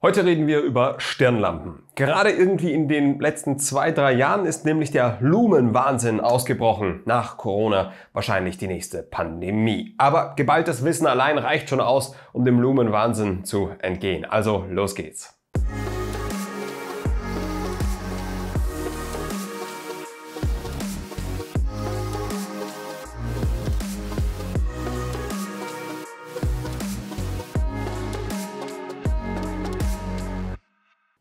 Heute reden wir über Stirnlampen. Gerade irgendwie in den letzten zwei, drei Jahren ist nämlich der Lumenwahnsinn ausgebrochen. Nach Corona wahrscheinlich die nächste Pandemie. Aber geballtes Wissen allein reicht schon aus, um dem Lumenwahnsinn zu entgehen. Also los geht's.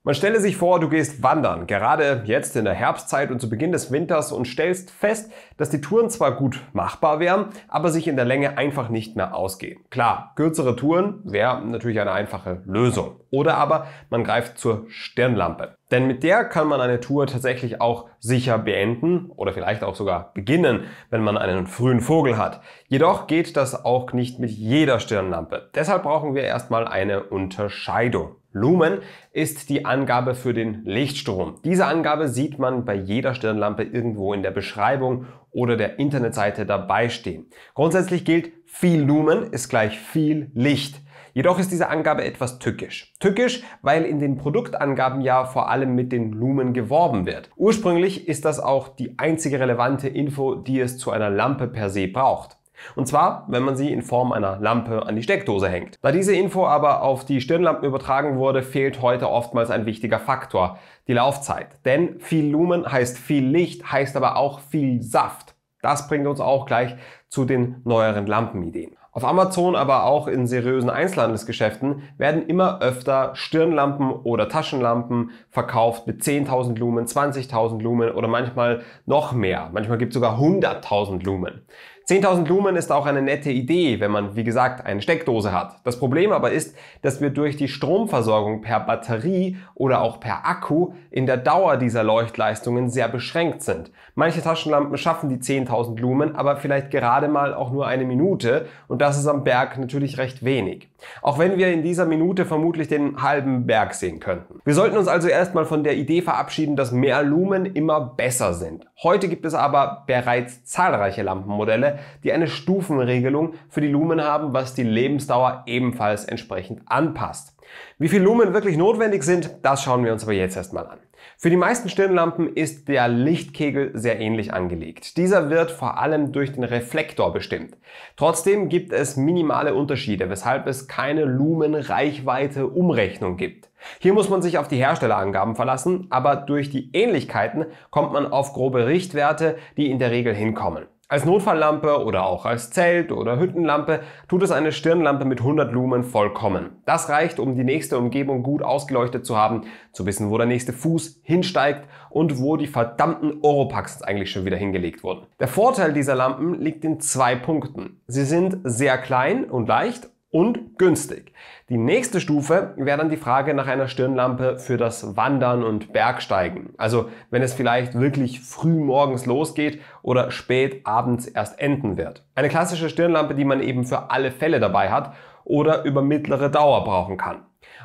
Man stelle sich vor, du gehst wandern, gerade jetzt in der Herbstzeit und zu Beginn des Winters und stellst fest, dass die Touren zwar gut machbar wären, aber sich in der Länge einfach nicht mehr ausgehen. Klar, kürzere Touren wäre natürlich eine einfache Lösung. Oder aber man greift zur Stirnlampe. Denn mit der kann man eine Tour tatsächlich auch sicher beenden oder vielleicht auch sogar beginnen, wenn man einen frühen Vogel hat. Jedoch geht das auch nicht mit jeder Stirnlampe. Deshalb brauchen wir erstmal eine Unterscheidung. Lumen ist die Angabe für den Lichtstrom. Diese Angabe sieht man bei jeder Stirnlampe irgendwo in der Beschreibung oder der Internetseite dabei stehen. Grundsätzlich gilt, viel Lumen ist gleich viel Licht. Jedoch ist diese Angabe etwas tückisch. Tückisch, weil in den Produktangaben ja vor allem mit den Lumen geworben wird. Ursprünglich ist das auch die einzige relevante Info, die es zu einer Lampe per se braucht. Und zwar, wenn man sie in Form einer Lampe an die Steckdose hängt. Da diese Info aber auf die Stirnlampen übertragen wurde, fehlt heute oftmals ein wichtiger Faktor, die Laufzeit. Denn viel Lumen heißt viel Licht, heißt aber auch viel Saft. Das bringt uns auch gleich zu den neueren Lampenideen. Auf Amazon, aber auch in seriösen Einzelhandelsgeschäften werden immer öfter Stirnlampen oder Taschenlampen verkauft mit 10.000 Lumen, 20.000 Lumen oder manchmal noch mehr. Manchmal gibt es sogar 100.000 Lumen. 10.000 Lumen ist auch eine nette Idee, wenn man, wie gesagt, eine Steckdose hat. Das Problem aber ist, dass wir durch die Stromversorgung per Batterie oder auch per Akku in der Dauer dieser Leuchtleistungen sehr beschränkt sind. Manche Taschenlampen schaffen die 10.000 Lumen, aber vielleicht gerade mal auch nur eine Minute und das ist am Berg natürlich recht wenig. Auch wenn wir in dieser Minute vermutlich den halben Berg sehen könnten. Wir sollten uns also erstmal von der Idee verabschieden, dass mehr Lumen immer besser sind. Heute gibt es aber bereits zahlreiche Lampenmodelle, die eine Stufenregelung für die Lumen haben, was die Lebensdauer ebenfalls entsprechend anpasst. Wie viel Lumen wirklich notwendig sind, das schauen wir uns aber jetzt erstmal an. Für die meisten Stirnlampen ist der Lichtkegel sehr ähnlich angelegt. Dieser wird vor allem durch den Reflektor bestimmt. Trotzdem gibt es minimale Unterschiede, weshalb es keine Lumenreichweite umrechnung gibt. Hier muss man sich auf die Herstellerangaben verlassen, aber durch die Ähnlichkeiten kommt man auf grobe Richtwerte, die in der Regel hinkommen. Als Notfalllampe oder auch als Zelt- oder Hüttenlampe tut es eine Stirnlampe mit 100 Lumen vollkommen. Das reicht, um die nächste Umgebung gut ausgeleuchtet zu haben, zu wissen, wo der nächste Fuß hinsteigt und wo die verdammten Oropaxen eigentlich schon wieder hingelegt wurden. Der Vorteil dieser Lampen liegt in zwei Punkten. Sie sind sehr klein und leicht und günstig. Die nächste Stufe wäre dann die Frage nach einer Stirnlampe für das Wandern und Bergsteigen. Also wenn es vielleicht wirklich früh morgens losgeht oder spät abends erst enden wird. Eine klassische Stirnlampe, die man eben für alle Fälle dabei hat oder über mittlere Dauer brauchen kann.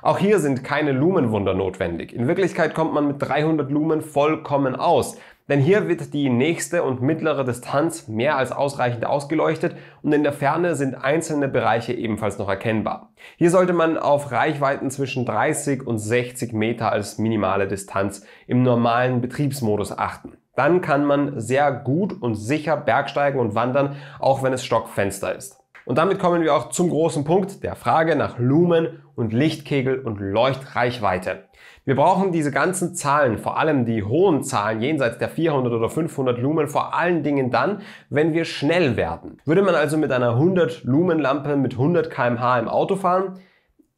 Auch hier sind keine Lumenwunder notwendig. In Wirklichkeit kommt man mit 300 Lumen vollkommen aus. Denn hier wird die nächste und mittlere Distanz mehr als ausreichend ausgeleuchtet und in der Ferne sind einzelne Bereiche ebenfalls noch erkennbar. Hier sollte man auf Reichweiten zwischen 30 und 60 Meter als minimale Distanz im normalen Betriebsmodus achten. Dann kann man sehr gut und sicher bergsteigen und wandern, auch wenn es Stockfenster ist. Und damit kommen wir auch zum großen Punkt der Frage nach Lumen und Lichtkegel und Leuchtreichweite. Wir brauchen diese ganzen Zahlen, vor allem die hohen Zahlen jenseits der 400 oder 500 Lumen, vor allen Dingen dann, wenn wir schnell werden. Würde man also mit einer 100 Lumen Lampe mit 100 km/h im Auto fahren?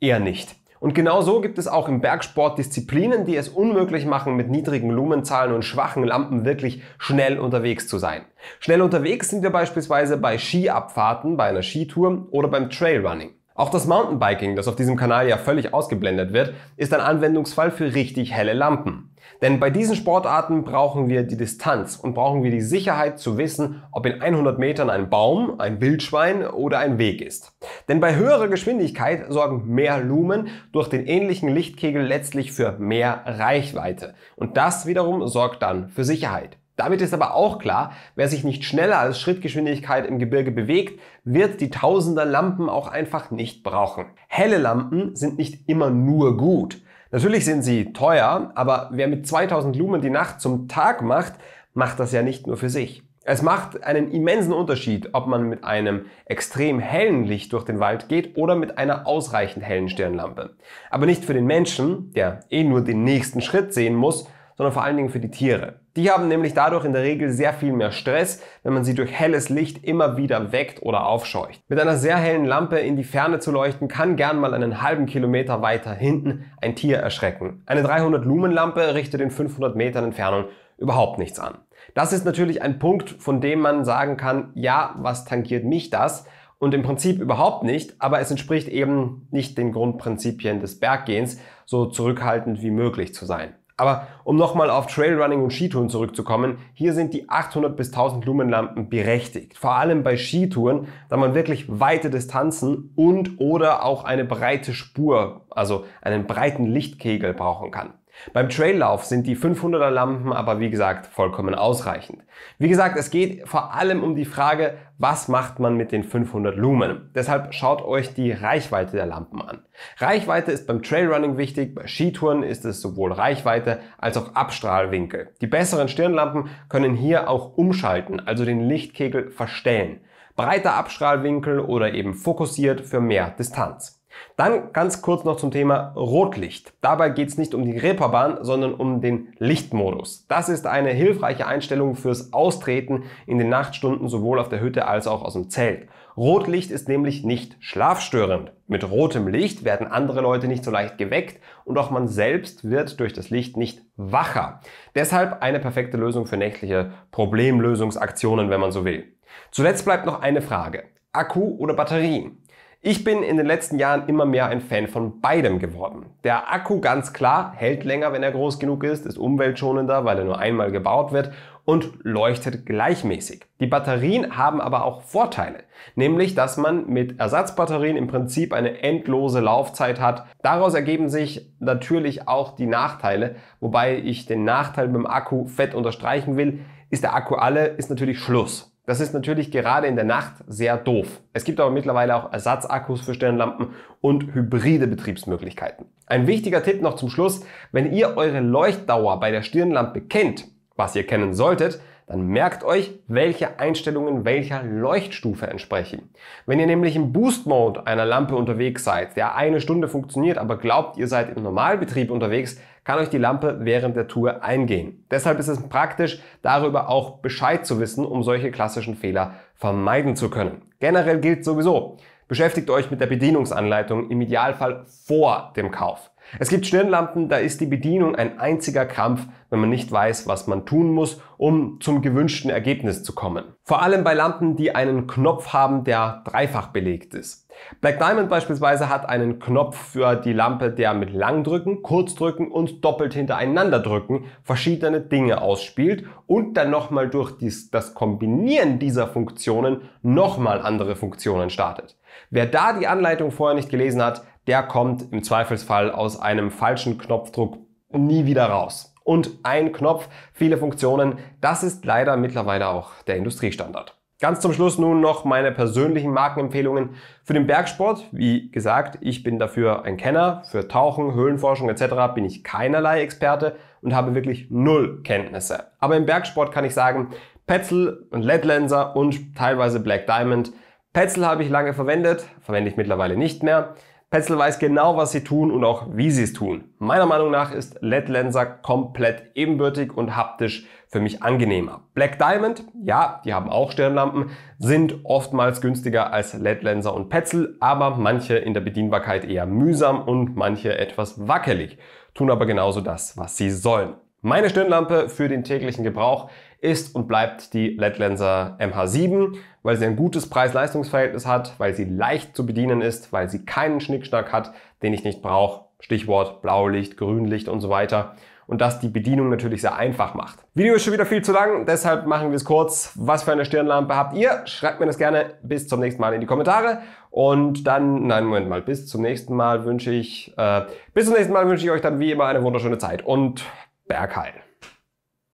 Eher nicht. Und genau so gibt es auch im Bergsport Disziplinen, die es unmöglich machen, mit niedrigen Lumenzahlen und schwachen Lampen wirklich schnell unterwegs zu sein. Schnell unterwegs sind wir beispielsweise bei Skiabfahrten, bei einer Skitour oder beim Trailrunning. Auch das Mountainbiking, das auf diesem Kanal ja völlig ausgeblendet wird, ist ein Anwendungsfall für richtig helle Lampen. Denn bei diesen Sportarten brauchen wir die Distanz und brauchen wir die Sicherheit zu wissen, ob in 100 Metern ein Baum, ein Wildschwein oder ein Weg ist. Denn bei höherer Geschwindigkeit sorgen mehr Lumen durch den ähnlichen Lichtkegel letztlich für mehr Reichweite. Und das wiederum sorgt dann für Sicherheit. Damit ist aber auch klar, wer sich nicht schneller als Schrittgeschwindigkeit im Gebirge bewegt, wird die Tausender Lampen auch einfach nicht brauchen. Helle Lampen sind nicht immer nur gut. Natürlich sind sie teuer, aber wer mit 2000 Lumen die Nacht zum Tag macht, macht das ja nicht nur für sich. Es macht einen immensen Unterschied, ob man mit einem extrem hellen Licht durch den Wald geht oder mit einer ausreichend hellen Stirnlampe. Aber nicht für den Menschen, der eh nur den nächsten Schritt sehen muss, sondern vor allen Dingen für die Tiere. Die haben nämlich dadurch in der Regel sehr viel mehr Stress, wenn man sie durch helles Licht immer wieder weckt oder aufscheucht. Mit einer sehr hellen Lampe in die Ferne zu leuchten, kann gern mal einen halben Kilometer weiter hinten ein Tier erschrecken. Eine 300 Lumen Lampe richtet in 500 Metern Entfernung überhaupt nichts an. Das ist natürlich ein Punkt, von dem man sagen kann, ja, was tangiert mich das? und im Prinzip überhaupt nicht, aber es entspricht eben nicht den Grundprinzipien des Berggehens, so zurückhaltend wie möglich zu sein. Aber um nochmal auf Trailrunning und Skitouren zurückzukommen, hier sind die 800 bis 1000 Lumenlampen berechtigt. Vor allem bei Skitouren, da man wirklich weite Distanzen und oder auch eine breite Spur, also einen breiten Lichtkegel brauchen kann. Beim Traillauf sind die 500er Lampen aber wie gesagt vollkommen ausreichend. Wie gesagt, es geht vor allem um die Frage, was macht man mit den 500 Lumen? Deshalb schaut euch die Reichweite der Lampen an. Reichweite ist beim Trailrunning wichtig, bei Skitouren ist es sowohl Reichweite als auch Abstrahlwinkel. Die besseren Stirnlampen können hier auch umschalten, also den Lichtkegel verstellen. Breiter Abstrahlwinkel oder eben fokussiert für mehr Distanz. Dann ganz kurz noch zum Thema Rotlicht. Dabei geht es nicht um die Reeperbahn, sondern um den Lichtmodus. Das ist eine hilfreiche Einstellung fürs Austreten in den Nachtstunden sowohl auf der Hütte als auch aus dem Zelt. Rotlicht ist nämlich nicht schlafstörend. Mit rotem Licht werden andere Leute nicht so leicht geweckt und auch man selbst wird durch das Licht nicht wacher. Deshalb eine perfekte Lösung für nächtliche Problemlösungsaktionen, wenn man so will. Zuletzt bleibt noch eine Frage. Akku oder Batterien? Ich bin in den letzten Jahren immer mehr ein Fan von beidem geworden. Der Akku ganz klar hält länger, wenn er groß genug ist, ist umweltschonender, weil er nur einmal gebaut wird und leuchtet gleichmäßig. Die Batterien haben aber auch Vorteile, nämlich dass man mit Ersatzbatterien im Prinzip eine endlose Laufzeit hat. Daraus ergeben sich natürlich auch die Nachteile, wobei ich den Nachteil beim Akku fett unterstreichen will. Ist der Akku alle, ist natürlich Schluss. Das ist natürlich gerade in der Nacht sehr doof. Es gibt aber mittlerweile auch Ersatzakkus für Stirnlampen und hybride Betriebsmöglichkeiten. Ein wichtiger Tipp noch zum Schluss, wenn ihr eure Leuchtdauer bei der Stirnlampe kennt, was ihr kennen solltet, dann merkt euch, welche Einstellungen welcher Leuchtstufe entsprechen. Wenn ihr nämlich im Boost Mode einer Lampe unterwegs seid, der eine Stunde funktioniert, aber glaubt, ihr seid im Normalbetrieb unterwegs, kann euch die Lampe während der Tour eingehen. Deshalb ist es praktisch, darüber auch Bescheid zu wissen, um solche klassischen Fehler vermeiden zu können. Generell gilt sowieso, Beschäftigt euch mit der Bedienungsanleitung im Idealfall vor dem Kauf. Es gibt Stirnlampen, da ist die Bedienung ein einziger Krampf, wenn man nicht weiß, was man tun muss, um zum gewünschten Ergebnis zu kommen. Vor allem bei Lampen, die einen Knopf haben, der dreifach belegt ist. Black Diamond beispielsweise hat einen Knopf für die Lampe, der mit Langdrücken, Kurzdrücken und doppelt hintereinander drücken verschiedene Dinge ausspielt und dann nochmal durch dies, das Kombinieren dieser Funktionen nochmal andere Funktionen startet. Wer da die Anleitung vorher nicht gelesen hat, der kommt im Zweifelsfall aus einem falschen Knopfdruck nie wieder raus. Und ein Knopf, viele Funktionen, das ist leider mittlerweile auch der Industriestandard. Ganz zum Schluss nun noch meine persönlichen Markenempfehlungen für den Bergsport. Wie gesagt, ich bin dafür ein Kenner. Für Tauchen, Höhlenforschung etc. bin ich keinerlei Experte und habe wirklich null Kenntnisse. Aber im Bergsport kann ich sagen, Petzl und Ledlenser und teilweise Black Diamond Petzl habe ich lange verwendet, verwende ich mittlerweile nicht mehr. Petzl weiß genau, was sie tun und auch wie sie es tun. Meiner Meinung nach ist LED Lenser komplett ebenbürtig und haptisch für mich angenehmer. Black Diamond, ja, die haben auch Stirnlampen, sind oftmals günstiger als LED Lenser und Petzl, aber manche in der Bedienbarkeit eher mühsam und manche etwas wackelig, tun aber genauso das, was sie sollen. Meine Stirnlampe für den täglichen Gebrauch ist und bleibt die LED Lenser MH7, weil sie ein gutes Preis-Leistungs-Verhältnis hat, weil sie leicht zu bedienen ist, weil sie keinen Schnickschnack hat, den ich nicht brauche. Stichwort Blaulicht, Grünlicht und so weiter. Und das die Bedienung natürlich sehr einfach macht. Video ist schon wieder viel zu lang, deshalb machen wir es kurz. Was für eine Stirnlampe habt ihr? Schreibt mir das gerne bis zum nächsten Mal in die Kommentare. Und dann, nein, Moment mal, bis zum nächsten Mal wünsche ich, äh, bis zum nächsten Mal wünsche ich euch dann wie immer eine wunderschöne Zeit. Und Bergheil.